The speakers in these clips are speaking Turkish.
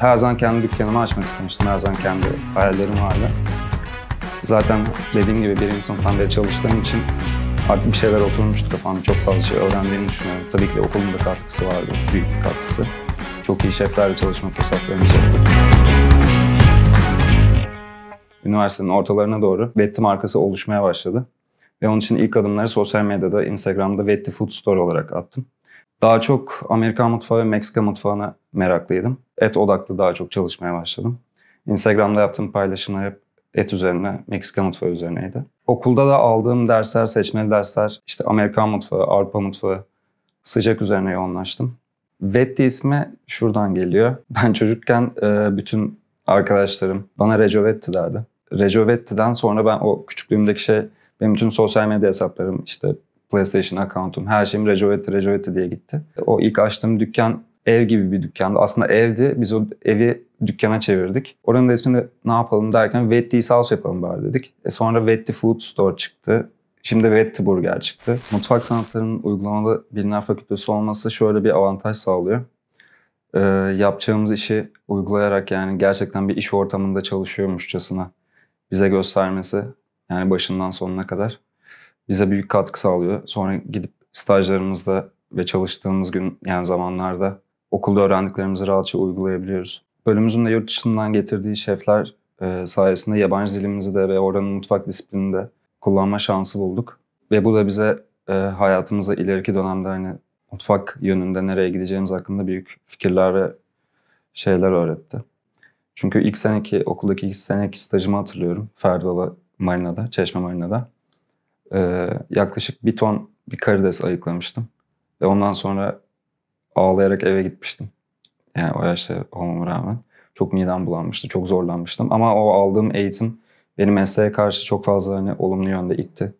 Her zaman kendi dükkanımı açmak istemiştim. Her zaman kendi hayallerim vardı. Zaten dediğim gibi birinci sınıftan beri çalıştığım için artık bir şeyler oturmuştu kafamda. Çok fazla şey öğrendiğimi düşünüyorum. Tabii ki de okulun da katkısı vardı. Büyük bir katkısı. Çok iyi şeflerle çalışma fırsatlarımız oldu. Üniversitenin ortalarına doğru Vetti markası oluşmaya başladı. Ve onun için ilk adımları sosyal medyada, Instagram'da Vetti Food Store olarak attım. Daha çok Amerikan mutfağı ve Meksika mutfağına meraklıydım et odaklı daha çok çalışmaya başladım. Instagram'da yaptığım paylaşımlar hep et üzerine, Meksika mutfağı üzerineydi. Okulda da aldığım dersler, seçmeli dersler işte Amerikan mutfağı, Avrupa mutfağı, sıcak üzerine yoğunlaştım. Vetti ismi şuradan geliyor. Ben çocukken e, bütün arkadaşlarım bana Reco Vetti derdi. Reco Vetti'den sonra ben o küçüklüğümdeki şey, benim bütün sosyal medya hesaplarım, işte PlayStation accountum, her şeyim Reco Vetti, Reco Vetti diye gitti. O ilk açtığım dükkan ev gibi bir dükkandı. Aslında evdi. Biz o evi dükkana çevirdik. Oranın da ismini ne yapalım derken Vetti House yapalım bari dedik. E sonra Vetti Food Store çıktı. Şimdi Vetti Burger çıktı. Mutfak sanatlarının uygulamalı bilimler fakültesi olması şöyle bir avantaj sağlıyor. E, yapacağımız işi uygulayarak yani gerçekten bir iş ortamında çalışıyormuşçasına bize göstermesi yani başından sonuna kadar bize büyük katkı sağlıyor. Sonra gidip stajlarımızda ve çalıştığımız gün yani zamanlarda okulda öğrendiklerimizi rahatça uygulayabiliyoruz. Bölümümüzün de yurt dışından getirdiği şefler e, sayesinde yabancı dilimizi de ve oranın mutfak disiplinini de kullanma şansı bulduk. Ve bu da bize e, hayatımıza ileriki dönemde hani mutfak yönünde nereye gideceğimiz hakkında büyük fikirler ve şeyler öğretti. Çünkü ilk seneki okuldaki ilk seneki stajımı hatırlıyorum. Ferdova Marina'da, Çeşme Marina'da. Ee, yaklaşık bir ton bir karides ayıklamıştım. Ve ondan sonra ağlayarak eve gitmiştim. Yani o yaşta olmama rağmen. Çok midem bulanmıştı, çok zorlanmıştım. Ama o aldığım eğitim beni mesleğe karşı çok fazla hani olumlu yönde itti.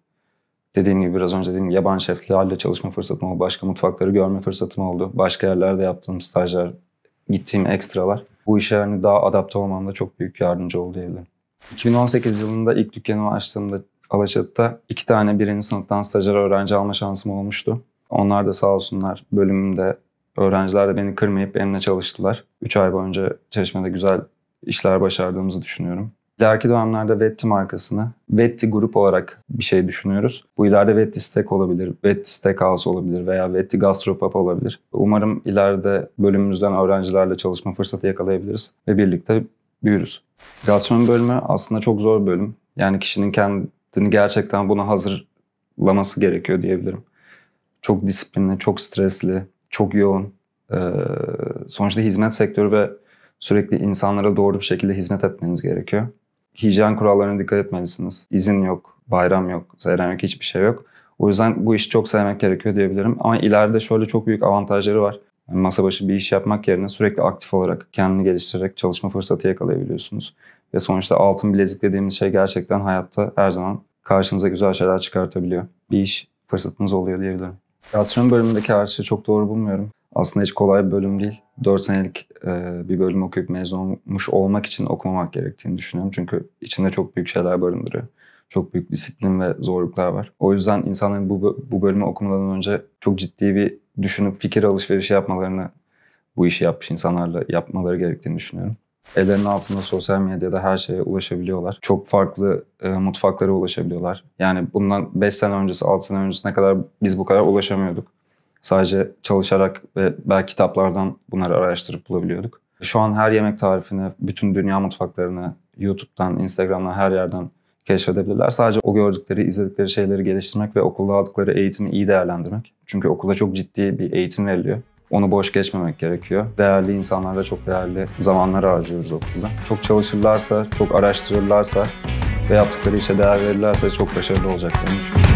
Dediğim gibi biraz önce dediğim yabancı şeflerle çalışma fırsatım oldu. Başka mutfakları görme fırsatım oldu. Başka yerlerde yaptığım stajlar, gittiğim ekstralar. Bu işe hani daha adapte olmamda çok büyük yardımcı oldu diyebilirim. 2018 yılında ilk dükkanımı açtığımda Alaçatı'da iki tane birinci sınıftan stajyer öğrenci alma şansım olmuştu. Onlar da sağ olsunlar bölümümde Öğrenciler de beni kırmayıp benimle çalıştılar. 3 ay boyunca Çeşme'de güzel işler başardığımızı düşünüyorum. İleriki dönemlerde Vetti markasını Vetti grup olarak bir şey düşünüyoruz. Bu ileride Vetti Steak olabilir, Vetti Steakhouse olabilir veya Vetti Gastropub olabilir. Umarım ileride bölümümüzden öğrencilerle çalışma fırsatı yakalayabiliriz ve birlikte büyürüz. Gastronomi bölümü aslında çok zor bölüm. Yani kişinin kendini gerçekten buna hazırlaması gerekiyor diyebilirim. Çok disiplinli, çok stresli, çok yoğun. E, sonuçta hizmet sektörü ve sürekli insanlara doğru bir şekilde hizmet etmeniz gerekiyor. Hijyen kurallarına dikkat etmelisiniz. İzin yok, bayram yok, seyran yok, hiçbir şey yok. O yüzden bu işi çok sevmek gerekiyor diyebilirim. Ama ileride şöyle çok büyük avantajları var. Yani masa başı bir iş yapmak yerine sürekli aktif olarak kendini geliştirerek çalışma fırsatı yakalayabiliyorsunuz. Ve sonuçta altın bilezik dediğimiz şey gerçekten hayatta her zaman karşınıza güzel şeyler çıkartabiliyor. Bir iş fırsatınız oluyor diyebilirim. Gastronomi bölümündeki her şeyi çok doğru bulmuyorum. Aslında hiç kolay bir bölüm değil. 4 senelik e, bir bölüm okuyup mezun olmuş olmak için okumamak gerektiğini düşünüyorum. Çünkü içinde çok büyük şeyler barındırıyor. Çok büyük disiplin ve zorluklar var. O yüzden insanların bu, bu bölümü okumadan önce çok ciddi bir düşünüp fikir alışverişi yapmalarını bu işi yapmış insanlarla yapmaları gerektiğini düşünüyorum. Ellerinin altında sosyal medyada her şeye ulaşabiliyorlar. Çok farklı e, mutfaklara ulaşabiliyorlar. Yani bundan 5 sene öncesi, 6 sene öncesine kadar biz bu kadar ulaşamıyorduk. Sadece çalışarak ve belki kitaplardan bunları araştırıp bulabiliyorduk. Şu an her yemek tarifini, bütün dünya mutfaklarını YouTube'dan, Instagram'dan her yerden keşfedebilirler. Sadece o gördükleri, izledikleri şeyleri geliştirmek ve okulda aldıkları eğitimi iyi değerlendirmek. Çünkü okulda çok ciddi bir eğitim veriliyor. Onu boş geçmemek gerekiyor. Değerli insanlarla çok değerli zamanları harcıyoruz okulda. Çok çalışırlarsa, çok araştırırlarsa ve yaptıkları işe değer verirlerse çok başarılı olacaklarını düşünüyorum.